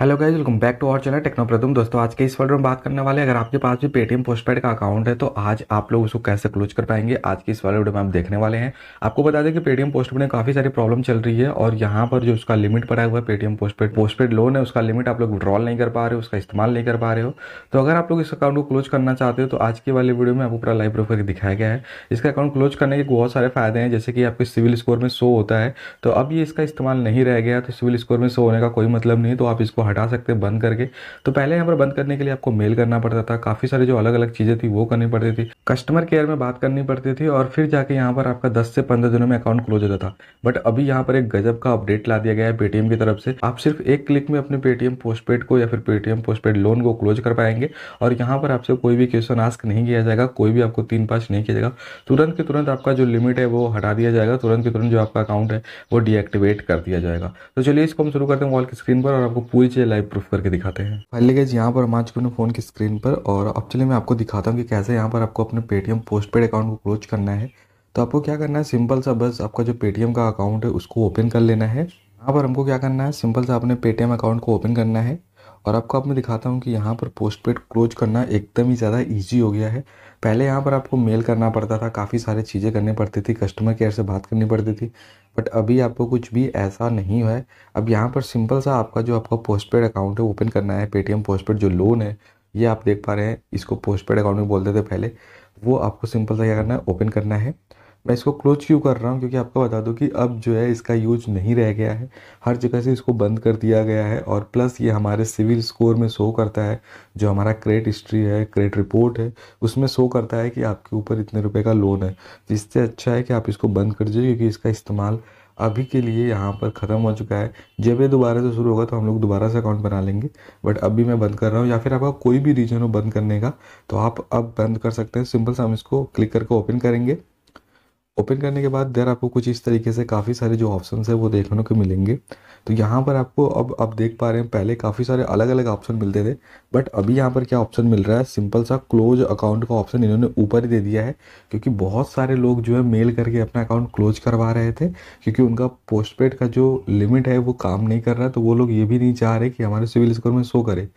hello guys welcome back to our channel techno दोस्तों आज के इस वीडियो में बात करने वाले अगर आपके पास भी पेटीएम पोस्टपेड का अकाउंट है तो आज आप लोग उसको कैसे क्लोज कर पाएंगे आज की इस वाले वीडियो में आप देखने वाले हैं आपको बता दें कि पेटीएम पोस्टपेड में काफ़ी सारी प्रॉब्लम चल रही है और यहाँ पर जो उसका लिमिट पड़ा हुआ है पेटीएम पोस्टपेड पोस्टपेड लोन है उसका लिमिट आप लोग विड्रॉल नहीं कर पा रहे हो उसका इस्तेमाल नहीं कर पा रहे हो तो अगर आप लोग इस अकाउंट को क्लोज करना चाहते हो तो आज की वाली वीडियो में आपको पूरा लाइव प्रूफ दिखाया गया है इसका अकाउंट क्लोज करने के बहुत सारे फायदे हैं जैसे कि आपके सिविल स्कोर में शो होता है तो अब ये इसका इस्तेमाल नहीं रह गया तो सिविल स्कोर में शो होने का कोई मतलब नहीं तो आप इसको हटा सकते हैं बंद करके तो पहले यहाँ पर बंद करने के लिए आपको मेल करना पड़ता था काफ़ी सारी जो अलग अलग चीज़ें थी वो करनी पड़ती थी कस्टमर केयर में बात करनी पड़ती थी और फिर जाके यहाँ पर आपका दस से पंद्रह दिनों में अकाउंट क्लोज होता था बट अभी यहाँ पर एक गजब का अपडेट ला दिया गया है पेटीएम की तरफ से आप सिर्फ एक क्लिक में अपने पेटीएम पोस्टपेड को या फिर पेटीएम पोस्टपेड लोन को क्लोज कर पाएंगे और यहाँ पर आपसे कोई भी क्वेश्चन आस्क नहीं किया जाएगा कोई भी आपको तीन पास नहीं किया जाएगा तुरंत के तुरंत आपका जो लिमिट है वो हटा दिया जाएगा तुरंत के तुरंत जो आपका अकाउंट है वो डीएक्टिवेट कर दिया जाएगा तो चलिए इसको हम शुरू करते हैं वॉल की स्क्रीन पर और आपको पूरी नीचे लाइव प्रूफ करके दिखाते हैं पहले गैज यहाँ पर मैं अपने फ़ोन की स्क्रीन पर और अब चलिए मैं आपको दिखाता हूँ कि कैसे यहाँ पर आपको अपने पेटीएम पोस्ट पेड अकाउंट को क्लोज करना है तो आपको क्या करना है सिंपल सा बस आपका जो पेटीएम का अकाउंट है उसको ओपन कर लेना है यहाँ पर हमको क्या करना है सिंपल सा अपने पेटीएम अकाउंट को ओपन करना है और आपको अब मैं दिखाता हूँ कि यहाँ पर पोस्ट पेड क्लोज करना एकदम ही ज़्यादा ईजी हो गया है पहले यहाँ पर आपको मेल करना पड़ता था काफ़ी सारे चीज़ें करनी पड़ती थी कस्टमर केयर से बात करनी पड़ती थी बट अभी आपको कुछ भी ऐसा नहीं है अब यहाँ पर सिंपल सा आपका जो आपका पोस्ट पेड अकाउंट है ओपन करना है पेटीएम पोस्ट पेड जो लोन है ये आप देख पा रहे हैं इसको पोस्ट पेड अकाउंट में बोलते थे पहले वो आपको सिंपल सा क्या करना है ओपन करना है मैं इसको क्लोज क्यों कर रहा हूँ क्योंकि आपको बता दूँ कि अब जो है इसका यूज नहीं रह गया है हर जगह से इसको बंद कर दिया गया है और प्लस ये हमारे सिविल स्कोर में शो करता है जो हमारा क्रेडिट हिस्ट्री है क्रेडिट रिपोर्ट है उसमें शो करता है कि आपके ऊपर इतने रुपये का लोन है जिससे अच्छा है कि आप इसको बंद कर दीजिए क्योंकि इसका इस्तेमाल अभी के लिए यहाँ पर ख़त्म हो चुका है जब ये दोबारा से शुरू होगा तो हम लोग दोबारा से अकाउंट बना लेंगे बट अभी मैं बंद कर रहा हूँ या फिर आपका कोई भी रीज़न हो बंद करने का तो आप अब बंद कर सकते हैं सिंपल से हम इसको क्लिक करके ओपन करेंगे ओपन करने के बाद देर आपको कुछ इस तरीके से काफ़ी सारे जो ऑप्शन है वो देखने को मिलेंगे तो यहाँ पर आपको अब आप देख पा रहे हैं पहले काफ़ी सारे अलग अलग ऑप्शन मिलते थे बट अभी यहाँ पर क्या ऑप्शन मिल रहा है सिंपल सा क्लोज अकाउंट का ऑप्शन इन्होंने ऊपर ही दे दिया है क्योंकि बहुत सारे लोग जो है मेल करके अपना अकाउंट क्लोज करवा रहे थे क्योंकि उनका पोस्टपेड का जो लिमिट है वो काम नहीं कर रहा तो वो लोग ये भी नहीं चाह रहे कि हमारे सिविल स्कोर में शो करे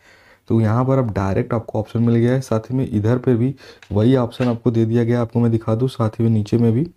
तो यहाँ पर अब डायरेक्ट आपको ऑप्शन मिल गया है साथ ही में इधर पर भी वही ऑप्शन आपको दे दिया गया आपको मैं दिखा दूँ साथ ही में नीचे में भी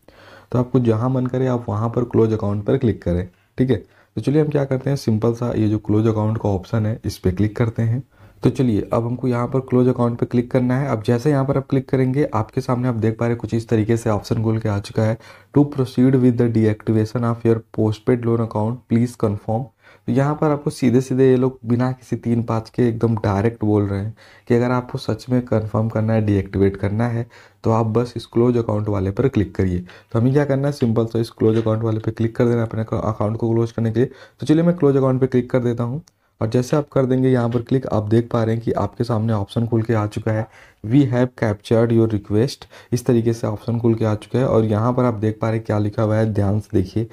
तो आपको जहाँ मन करे आप वहाँ पर क्लोज अकाउंट पर क्लिक करें ठीक है तो चलिए हम क्या करते हैं सिंपल सा ये जो क्लोज अकाउंट का ऑप्शन है इस पर क्लिक करते हैं तो चलिए अब हमको यहाँ पर क्लोज अकाउंट पे क्लिक करना है अब जैसे यहाँ पर आप क्लिक करेंगे आपके सामने आप देख पा रहे कुछ इस तरीके से ऑप्शन खोल के आ चुका है to proceed with the deactivation of your postpaid loan account please confirm तो यहाँ पर आपको सीधे सीधे ये लोग बिना किसी तीन पाँच के एकदम डायरेक्ट बोल रहे हैं कि अगर आपको सच में कन्फर्म करना है डीएक्टिवेट करना है तो आप बस इस क्लोज अकाउंट वाले पर क्लिक करिए तो हमें क्या करना है सिंपल सा इस क्लोज अकाउंट वाले पर क्लिक कर देना अपने अकाउंट को क्लोज करने के लिए तो चलिए मैं क्लोज अकाउंट पर क्लिक कर देता हूँ और जैसे आप कर देंगे यहाँ पर क्लिक आप देख पा रहे हैं कि आपके सामने ऑप्शन खुल के आ चुका है we have captured your request इस तरीके से ऑप्शन खुल के आ चुका है और यहाँ पर आप देख पा रहे हैं क्या लिखा हुआ है ध्यान से देखिए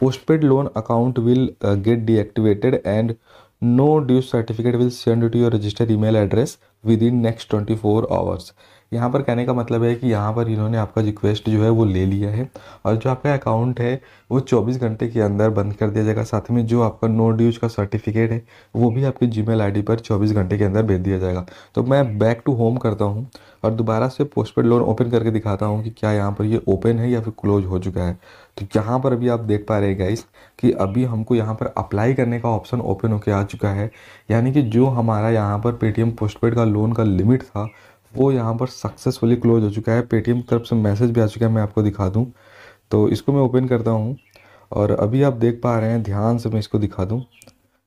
postpaid loan account will get deactivated and no will send to will registered email address within next twenty four hours यहाँ पर कहने का मतलब है कि यहाँ पर इन्होंने आपका रिक्वेस्ट जो है वो ले लिया है और जो आपका अकाउंट है वो 24 घंटे के अंदर बंद कर दिया जाएगा साथ में जो आपका नो ड्यूज का सर्टिफिकेट है वो भी आपकी जी मेल पर चौबीस घंटे के अंदर भेज दिया जाएगा तो मैं बैक टू होम करता हूँ और दोबारा से पोस्टपेड लोन ओपन करके दिखाता हूँ कि क्या यहाँ पर ये ओपन है या फिर क्लोज हो चुका है तो यहाँ पर अभी आप देख पा रहे गाइस कि अभी हमको यहाँ पर अप्लाई करने का ऑप्शन ओपन होकर आ चुका है यानी कि जो हमारा यहाँ पर पेटीएम पोस्टपेड का लोन का लिमिट था वो यहाँ पर सक्सेसफुली क्लोज हो चुका है पेटीएम की तरफ से मैसेज भी आ चुका है मैं आपको दिखा दूँ तो इसको मैं ओपन करता हूँ और अभी आप देख पा रहे हैं ध्यान से मैं इसको दिखा दूँ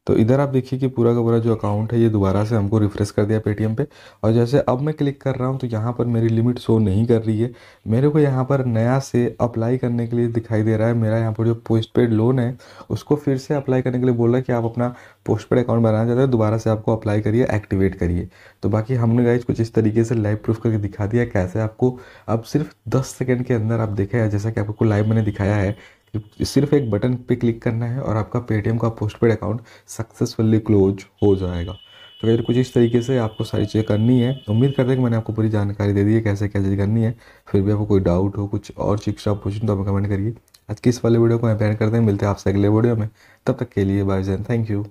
तो इधर आप देखिए कि पूरा का पूरा जो अकाउंट है ये दोबारा से हमको रिफ़्रेश कर दिया पेटीएम पे और जैसे अब मैं क्लिक कर रहा हूँ तो यहाँ पर मेरी लिमिट शो नहीं कर रही है मेरे को यहाँ पर नया से अप्लाई करने के लिए दिखाई दे रहा है मेरा यहाँ पर जो पोस्ट पेड लोन है उसको फिर से अप्लाई करने के लिए बोल रहा है कि आप अपना पोस्ट पेड अकाउंट बनाना चाहते हैं दोबारा से आपको अप्लाई करिए एक्टिवेट करिए तो बाकी हमने गाइज कुछ इस तरीके से लाइव प्रूफ करके दिखा दिया कैसे आपको अब सिर्फ दस सेकेंड के अंदर आप देखें जैसा कि आपको लाइव मैंने दिखाया है सिर्फ एक बटन पे क्लिक करना है और आपका पेटीएम का postpaid account successfully close हो जाएगा तो अगर कुछ इस तरीके से आपको सारी चीज़ें करनी है तो उम्मीद करते हैं कि मैंने आपको पूरी जानकारी दे दी है कैसे कैसे करनी है फिर भी आपको कोई डाउट हो कुछ और शिक्षा पूछें तो आप कमेंट करिए आज की इस वाले वीडियो को मैं पेंट करते हैं मिलते हैं आपसे अगले वीडियो में तब तक के लिए बाय जैन थैंक यू